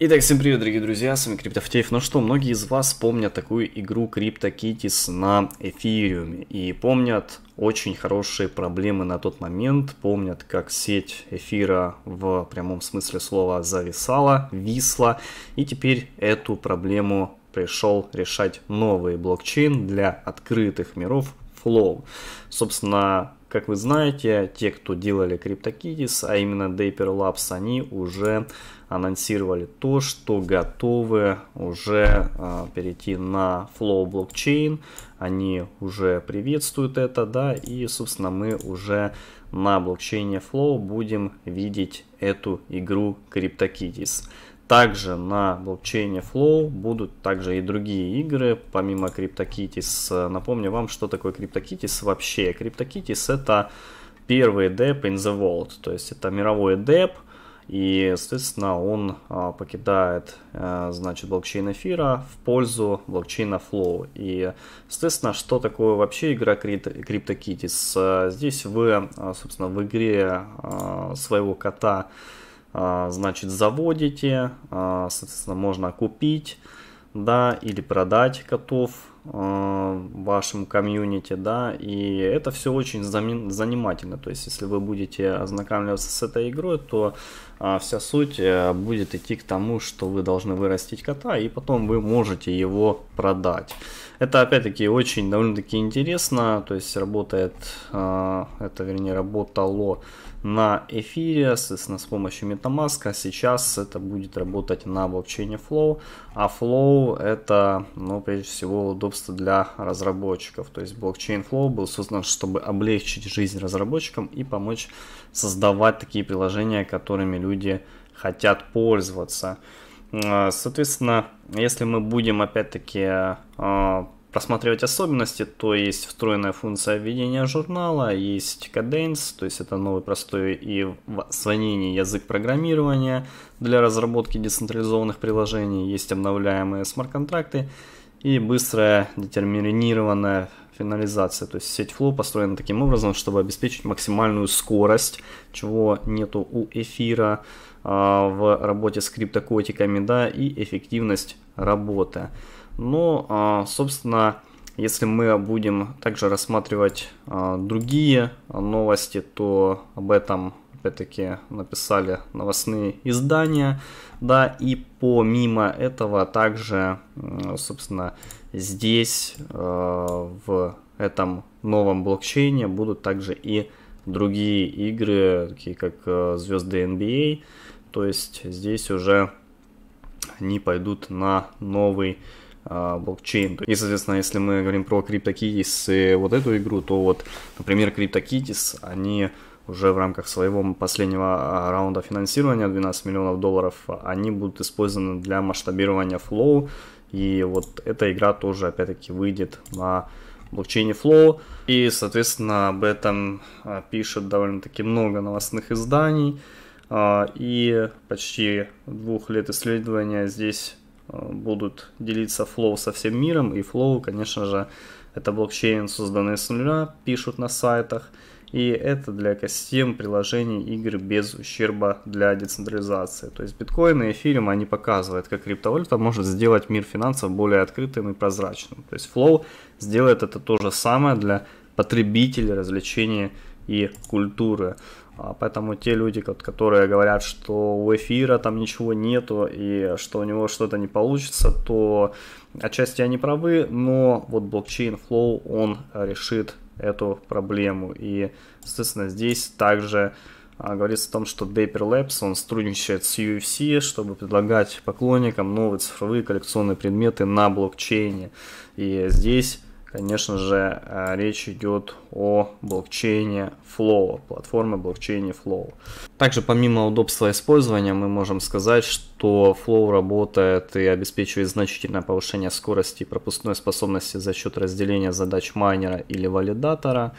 Итак, всем привет, дорогие друзья, с вами Криптофтеев. Ну что, многие из вас помнят такую игру CryptoKitties на эфириуме и помнят очень хорошие проблемы на тот момент, помнят, как сеть эфира в прямом смысле слова зависала, висла, и теперь эту проблему пришел решать новый блокчейн для открытых миров Flow. Собственно, как вы знаете, те, кто делали CryptoKitties, а именно Dapper Labs, они уже анонсировали то, что готовы уже э, перейти на Flow блокчейн. Они уже приветствуют это, да, и, собственно, мы уже на блокчейне Flow будем видеть эту игру CryptoKitties. Также на блокчейне Flow будут также и другие игры, помимо CryptoKitties. Напомню вам, что такое CryptoKitties вообще. CryptoKitties это первый деп in the World, то есть это мировой деп и, соответственно, он а, покидает, а, значит, блокчейн эфира в пользу блокчейна Flow. И, соответственно, что такое вообще игра CryptoKitties? А, здесь вы, а, собственно, в игре а, своего кота а, значит, заводите, а, соответственно, можно купить, да, или продать котов а, вашему комьюнити, да, и это все очень занимательно, то есть, если вы будете ознакомливаться с этой игрой, то вся суть э, будет идти к тому, что вы должны вырастить кота, и потом вы можете его продать. Это опять-таки очень довольно-таки интересно, то есть работает, а, это вернее работало на эфире, соответственно, с помощью MetaMask. А сейчас это будет работать на блокчейне Flow, а Flow это, ну, прежде всего, удобство для разработчиков. То есть блокчейн Flow был создан, чтобы облегчить жизнь разработчикам и помочь создавать такие приложения, которыми люди хотят пользоваться. Э, соответственно, если мы будем опять-таки э, просматривать особенности, то есть встроенная функция введения журнала, есть Cadence, то есть это новый простой и в сравнении язык программирования для разработки децентрализованных приложений, есть обновляемые смарт-контракты и быстрая детерминированная финализация. То есть сеть Flow построена таким образом, чтобы обеспечить максимальную скорость, чего нету у эфира а, в работе с криптокотиками, да, и эффективность работы. Но, а, собственно, если мы будем также рассматривать а, другие новости, то об этом опять-таки написали новостные издания, да, и помимо этого также, собственно, здесь э, в этом новом блокчейне будут также и другие игры, такие как э, звезды NBA, а. то есть здесь уже они пойдут на новый э, блокчейн. И, соответственно, если мы говорим про CryptoKitties и вот эту игру, то вот, например, CryptoKitties, они уже в рамках своего последнего а, раунда финансирования 12 миллионов долларов, они будут использованы для масштабирования Flow. И вот эта игра тоже, опять-таки, выйдет на блокчейне Flow. И, соответственно, об этом а, пишет довольно-таки много новостных изданий. А, и почти двух лет исследования здесь будут делиться Flow со всем миром. И Flow, конечно же, это блокчейн, созданный с нуля, пишут на сайтах. И это для систем приложений игр без ущерба для децентрализации. То есть биткоин и эфириум, они показывают, как криптовалюта может сделать мир финансов более открытым и прозрачным. То есть Flow сделает это то же самое для потребителей, развлечения и культуры. А поэтому те люди, которые говорят, что у эфира там ничего нету и что у него что-то не получится, то отчасти они правы, но вот блокчейн Flow, он решит эту проблему. И, соответственно, здесь также а, говорится о том, что Dapper Labs, он сотрудничает с UFC, чтобы предлагать поклонникам новые цифровые коллекционные предметы на блокчейне. И здесь Конечно же, а, речь идет о блокчейне Flow, платформе блокчейне Flow. Также помимо удобства использования, мы можем сказать, что Flow работает и обеспечивает значительное повышение скорости и пропускной способности за счет разделения задач майнера или валидатора.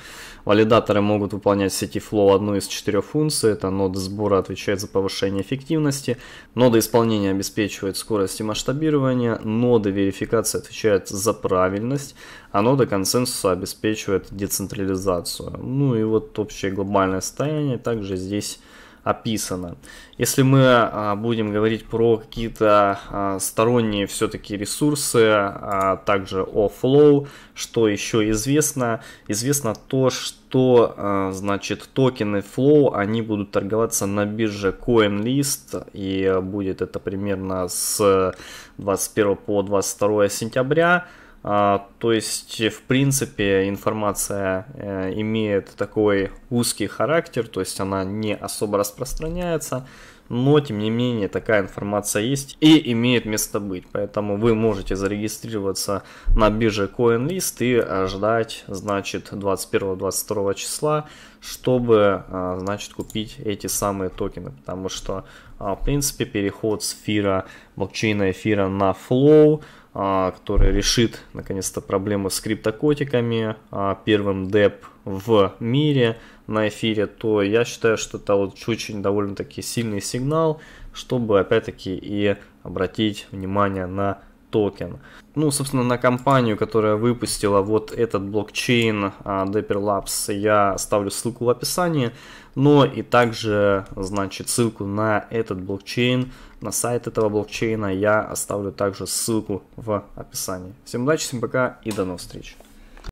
Валидаторы могут выполнять в сети Flow одну из четырех функций. Это ноды сбора отвечает за повышение эффективности, ноды исполнения обеспечивают скорость и масштабирование, ноды верификации отвечают за правильность, а оно до консенсуса обеспечивает децентрализацию. Ну и вот общее глобальное состояние также здесь описано. Если мы а, будем говорить про какие-то а, сторонние все-таки ресурсы, а также о Flow, что еще известно? Известно то, что а, значит токены Flow, они будут торговаться на бирже CoinList, и будет это примерно с 21 по 22 сентября. А, то есть, в принципе, информация э, имеет такой узкий характер, то есть она не особо распространяется, но, тем не менее, такая информация есть и имеет место быть. Поэтому вы можете зарегистрироваться на бирже CoinList и ждать, значит, 21-22 числа, чтобы, а, значит, купить эти самые токены. Потому что, а, в принципе, переход с эфира, блокчейна эфира на Flow – а, который решит наконец-то проблему с криптокотиками, а, первым деп в мире на эфире, то я считаю, что это вот очень довольно-таки сильный сигнал, чтобы опять-таки и обратить внимание на токен. Ну, собственно, на компанию, которая выпустила вот этот блокчейн а, Dapper Labs, я ставлю ссылку в описании, но и также, значит, ссылку на этот блокчейн, на сайт этого блокчейна я оставлю также ссылку в описании. Всем удачи, всем пока и до новых встреч.